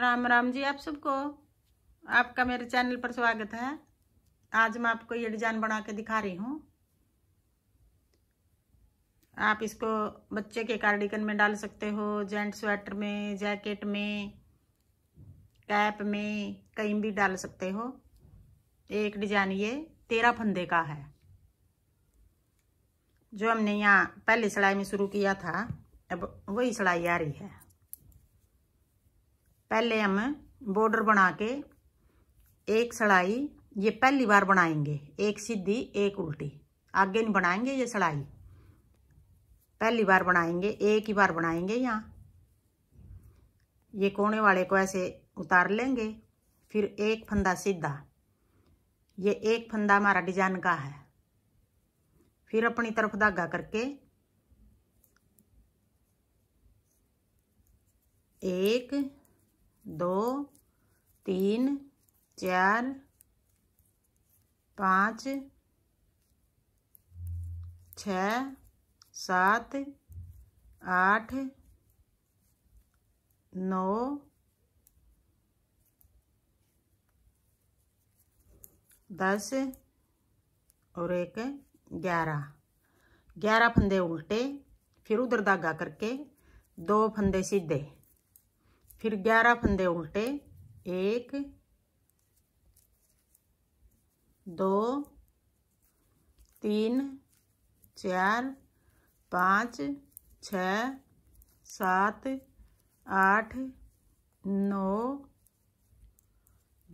राम राम जी आप सबको आपका मेरे चैनल पर स्वागत है आज मैं आपको ये डिजाइन बना के दिखा रही हूँ आप इसको बच्चे के कार्डिकन में डाल सकते हो जेंट स्वेटर में जैकेट में कैप में कहीं भी डाल सकते हो एक डिजाइन ये तेरह फंदे का है जो हमने यहाँ पहले सिलाई में शुरू किया था अब वही सिलाई आ रही है पहले हम बॉर्डर बना के एक सड़ाई ये पहली बार बनाएंगे एक सीधी एक उल्टी आगे नहीं बनाएंगे ये सड़ाई पहली बार बनाएंगे एक ही बार बनाएंगे यहाँ ये कोने वाले को ऐसे उतार लेंगे फिर एक फंदा सीधा ये एक फंदा हमारा डिजाइन का है फिर अपनी तरफ धागा करके एक दो तीन चार पाँच छ सात आठ नौ दस और एक ग्यारह ग्यारह फंदे उल्टे फिर उधर धागा करके दो फंदे सीधे फिर ग्यारह फंदे उल्टे एक दो तीन चार पाँच छ सात आठ नौ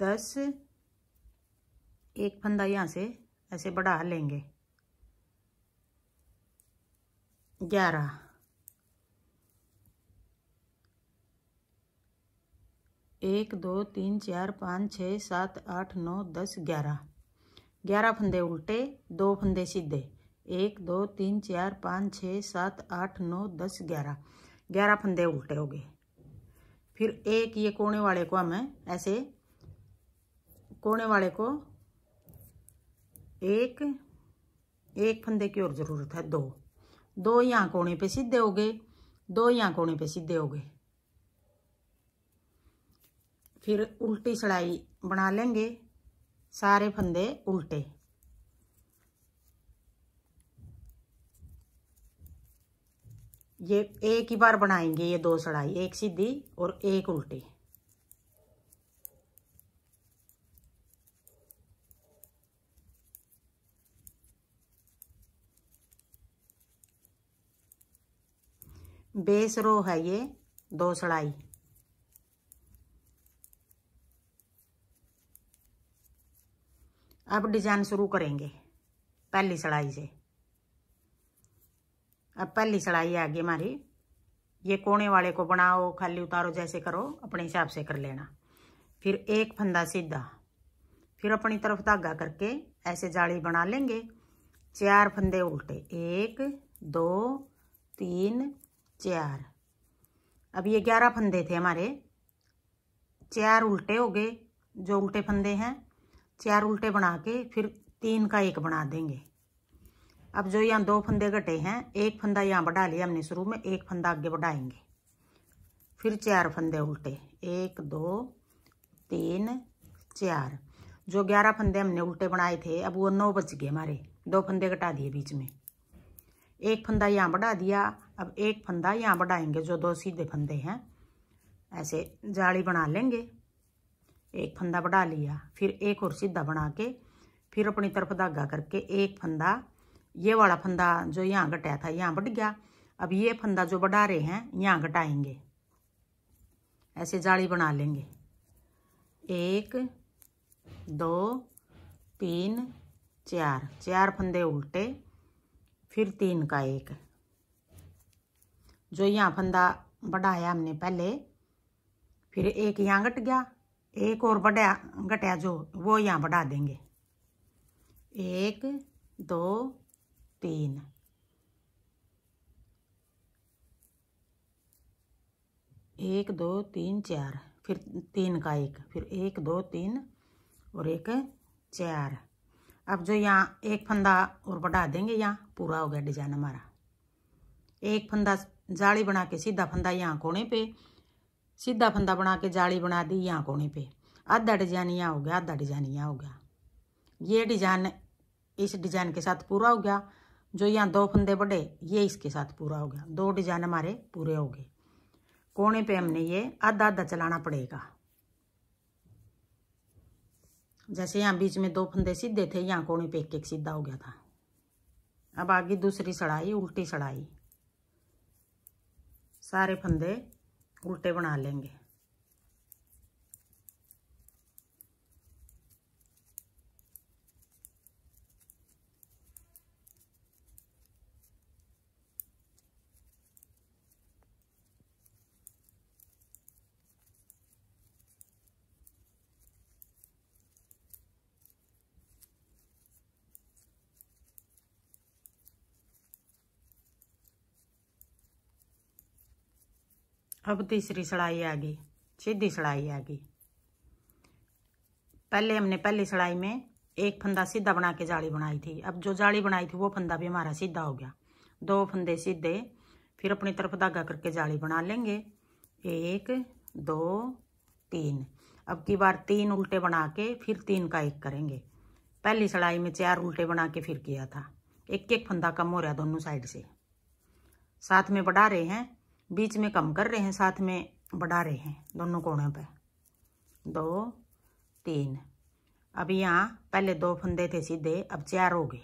दस एक फंदा यहाँ से ऐसे बढ़ा लेंगे ग्यारह एक दो तीन चार पाँच छः सात आठ नौ दस ग्यारह ग्यारह फंदे उल्टे दो फंदे सीधे एक दो तीन चार पाँच छः सात आठ नौ दस ग्यारह ग्यारह फंदे उल्टे हो गए फिर एक ये कोने वाले को हमें ऐसे कोने वाले को एक एक फंदे की और ज़रूरत है दो दो यहाँ कोने पे सीधे हो गए दो यहाँ कोने पे सीधे हो गए फिर उल्टी सिलाई बना लेंगे सारे फंदे उल्टे ये एक ही बार बनाएंगे ये दो सिलाई एक सीधी और एक उल्टी बेस रो है ये दो सिलाई अब डिजाइन शुरू करेंगे पहली सड़ाई से अब पहली सड़ाई आ गई हमारी ये कोने वाले को बनाओ खाली उतारो जैसे करो अपने हिसाब से कर लेना फिर एक फंदा सीधा फिर अपनी तरफ धागा करके ऐसे जाली बना लेंगे चार फंदे उल्टे एक दो तीन चार अब ये ग्यारह फंदे थे हमारे चार उल्टे हो गए जो उल्टे फंदे हैं चार उल्टे बना के फिर तीन का एक बना देंगे अब जो यहाँ दो फंदे घटे हैं एक फंदा यहाँ बढ़ा लिया हमने शुरू में एक फंदा आगे बढ़ाएंगे फिर चार फंदे उल्टे एक दो तीन चार जो ग्यारह फंदे हमने उल्टे बनाए थे अब वो नौ बच गए हमारे दो फंदे घटा दिए बीच में एक फंदा यहाँ बढ़ा दिया अब एक फंदा यहाँ बढ़ाएंगे जो दो सीधे फंदे हैं ऐसे जाली बना लेंगे एक फंदा बढ़ा लिया फिर एक और सीधा बना के फिर अपनी तरफ धागा करके एक फंदा ये वाला फंदा जो यहाँ घटाया था यहाँ बढ़ गया अब ये फंदा जो बढ़ा रहे हैं यहाँ घटाएंगे ऐसे जाली बना लेंगे एक दो तीन चार चार फंदे उल्टे फिर तीन का एक जो यहाँ फंदा बढ़ाया हमने पहले फिर एक यहाँ घट गया एक और बढ़ा घटाया जो वो यहाँ बढ़ा देंगे एक दो तीन एक दो तीन चार फिर तीन का एक फिर एक दो तीन और एक चार अब जो यहाँ एक फंदा और बढ़ा देंगे यहाँ पूरा हो गया डिजाइन हमारा एक फंदा जाली बना के सीधा फंदा यहाँ कोने पे सीधा फंदा बना के जाली बना दी यहाँ कोने पे आधा डिजाइन यहाँ हो गया आधा डिजाइन यहाँ हो गया ये डिजाइन इस डिजाइन के साथ पूरा हो गया जो यहाँ दो फंदे बढ़े ये इसके साथ पूरा हो गया दो डिजाइन हमारे पूरे हो गए कोने पे हमने ये आधा आधा चलाना पड़ेगा जैसे यहाँ बीच में दो फंदे सीधे थे यहाँ कोने पे एक एक सीधा हो गया था अब आगे दूसरी सड़ाई उल्टी सड़ाई सारे फंदे उल्टे बना लेंगे अब तीसरी सड़ाई आ गई सीधी सड़ाई आ गई पहले हमने पहली सड़ाई में एक फंदा सीधा बना के जाली बनाई थी अब जो जाली बनाई थी वो फंदा भी हमारा सीधा हो गया दो फंदे सीधे फिर अपनी तरफ धागा करके जाली बना लेंगे एक दो तीन अब की बार तीन उल्टे बना के फिर तीन का एक करेंगे पहली सड़ाई में चार उल्टे बना के फिर किया था एक एक फंदा कम हो रहा दोनों साइड से साथ में बढ़ा रहे हैं बीच में कम कर रहे हैं साथ में बढ़ा रहे हैं दोनों कोणों पे दो तीन अब यहाँ पहले दो फंदे थे सीधे अब चार हो गए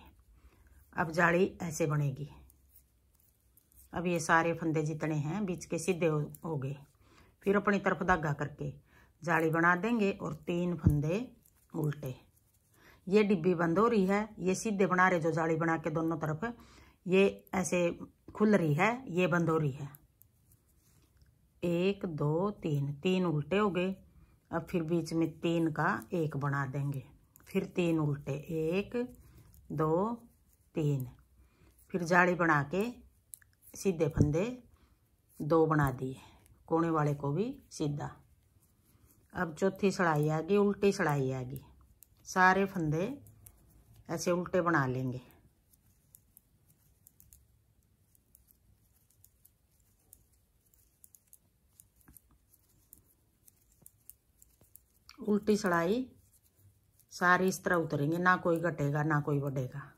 अब जाली ऐसे बनेगी अब ये सारे फंदे जितने हैं बीच के सीधे हो गए फिर अपनी तरफ धागा करके जाली बना देंगे और तीन फंदे उल्टे ये डिब्बी बंद हो रही है ये सीधे बना रहे जो जाली बना के दोनों तरफ ये ऐसे खुल रही है ये बंद हो रही है एक दो तीन तीन उल्टे हो गए अब फिर बीच में तीन का एक बना देंगे फिर तीन उल्टे एक दो तीन फिर जाली बना के सीधे फंदे दो बना दिए कोने वाले को भी सीधा अब चौथी सड़ाई आ गई उल्टी सड़ाई आ गई सारे फंदे ऐसे उल्टे बना लेंगे उल्टी सड़ाई सारी इस तरह उतरेंगे ना कोई घटेगा ना कोई बढ़ेगा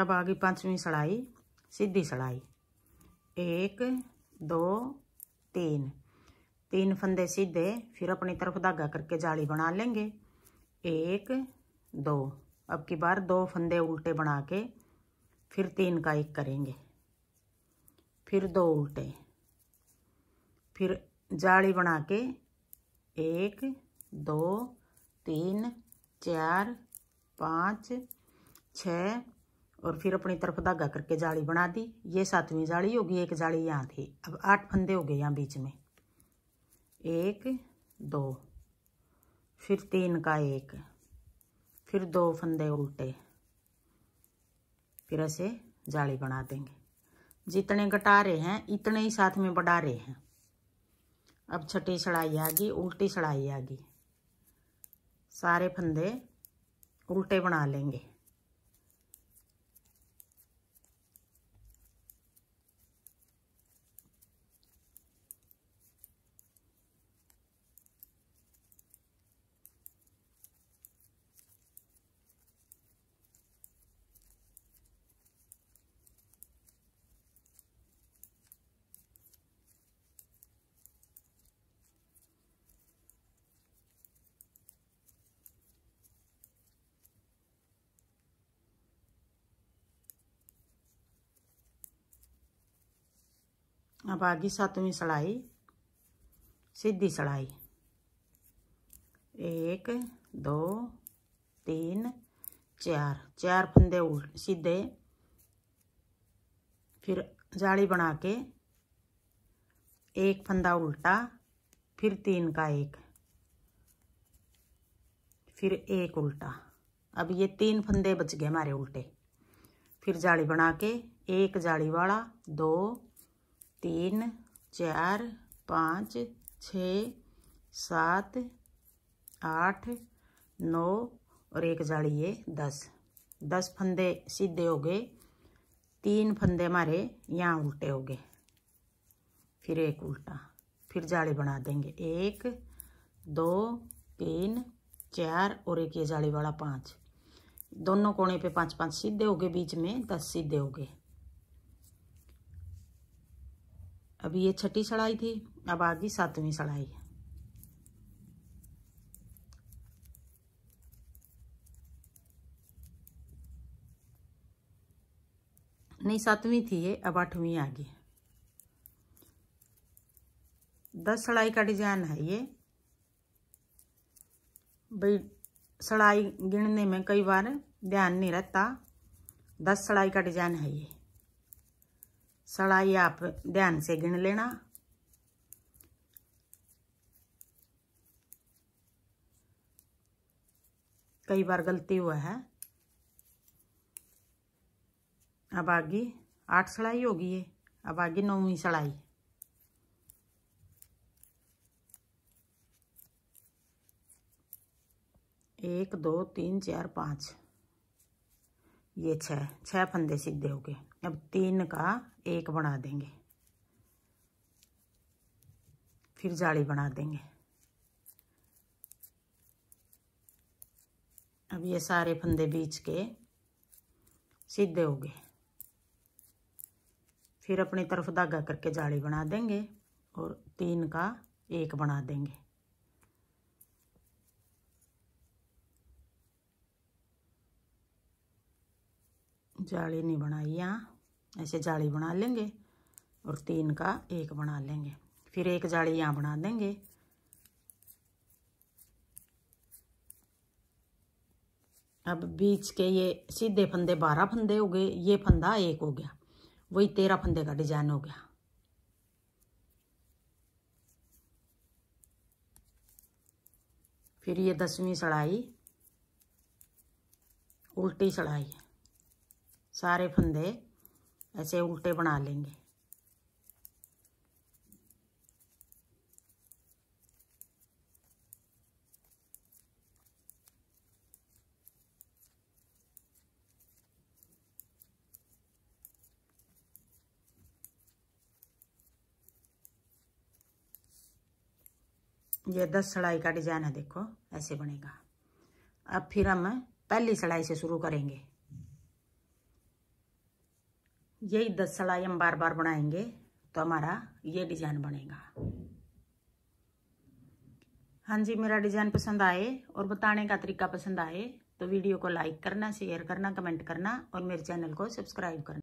अब आगे पांचवी सड़ाई सीधी सड़ाई एक दो तीन तीन फंदे सीधे फिर अपनी तरफ धागा करके जाली बना लेंगे एक दो अब की बार दो फंदे उल्टे बना के फिर तीन का एक करेंगे फिर दो उल्टे फिर जाली बना के एक दो तीन चार पाँच छ और फिर अपनी तरफ धागा करके जाली बना दी ये सातवीं जाली होगी एक जाली यहाँ थी अब आठ फंदे हो गए यहाँ बीच में एक दो फिर तीन का एक फिर दो फंदे उल्टे फिर ऐसे जाली बना देंगे जितने घटा रहे हैं इतने ही साथ में बढ़ा रहे हैं अब छठी सड़ाई आ गई उल्टी सड़ाई आ गई सारे फंदे उल्टे बना लेंगे अब आ गई सातवीं सड़ाई सीधी सड़ाई एक दो तीन चार चार फंदे उल्ट सीधे फिर जाली बना के एक फंदा उल्टा फिर तीन का एक फिर एक उल्टा अब ये तीन फंदे बच गए हमारे उल्टे फिर जाली बना के एक जाली वाला दो तीन चार पाँच छ सात आठ नौ और एक जाली ये दस दस फंदे सीधे हो गए तीन फंदे हमारे यहाँ उल्टे हो गए फिर एक उल्टा फिर जाली बना देंगे एक दो तीन चार और एक ये जाली वाला पाँच दोनों कोने पे पाँच पाँच सीधे हो गए बीच में दस सीधे हो गए अभी ये छठी सड़ाई थी अब आ गई सातवीं सड़ाई नहीं सातवीं थी ये अब आठवीं आ गई दस सड़ाई का डिजाइन है ये भाई सड़ाई गिनने में कई बार ध्यान नहीं रहता दस सड़ाई का डिजाइन है ये सड़ाई आप ध्यान से गिन लेना कई बार गलती हुआ है अब आगे आठ सड़ाई होगी ये अब आगे नौवीं सड़ाई एक दो तीन चार पाँच ये छः छः फंदे सीधे हो गए अब तीन का एक बना देंगे फिर जाली बना देंगे अब ये सारे फंदे बीच के सीधे हो गए फिर अपनी तरफ धागा करके जाली बना देंगे और तीन का एक बना देंगे जाली नहीं बनाई यहाँ ऐसे जाली बना लेंगे और तीन का एक बना लेंगे फिर एक जाली यहाँ बना देंगे अब बीच के ये सीधे फंदे बारह फंदे हो गए ये फंदा एक हो गया वही तेरह फंदे का डिजाइन हो गया फिर ये दसवीं सड़ाई उल्टी सड़ाई सारे फंदे ऐसे उल्टे बना लेंगे ये दस सड़ाई का डिजाइन है देखो ऐसे बनेगा अब फिर हम पहली सड़ाई से शुरू करेंगे यही दस सड़ाई हम बार बार बनाएंगे तो हमारा ये डिज़ाइन बनेगा हाँ जी मेरा डिज़ाइन पसंद आए और बताने का तरीका पसंद आए तो वीडियो को लाइक करना शेयर करना कमेंट करना और मेरे चैनल को सब्सक्राइब करना